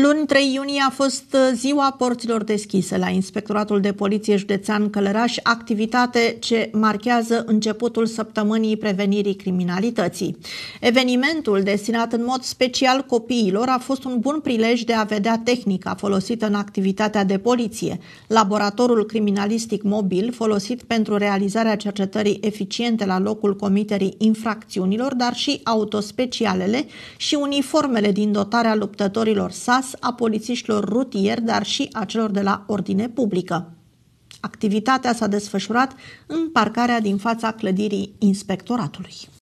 Luni 3 iunie a fost uh, ziua porților deschise la Inspectoratul de Poliție Județean Călăraș, activitate ce marchează începutul săptămânii prevenirii criminalității. Evenimentul destinat în mod special copiilor a fost un bun prilej de a vedea tehnica folosită în activitatea de poliție, laboratorul criminalistic mobil folosit pentru realizarea cercetării eficiente la locul comiterii infracțiunilor, dar și autospecialele și uniformele din dotarea luptătorilor sa pas a polițiștilor rutieri, dar și a celor de la ordine publică. Activitatea s-a desfășurat în parcarea din fața clădirii inspectoratului.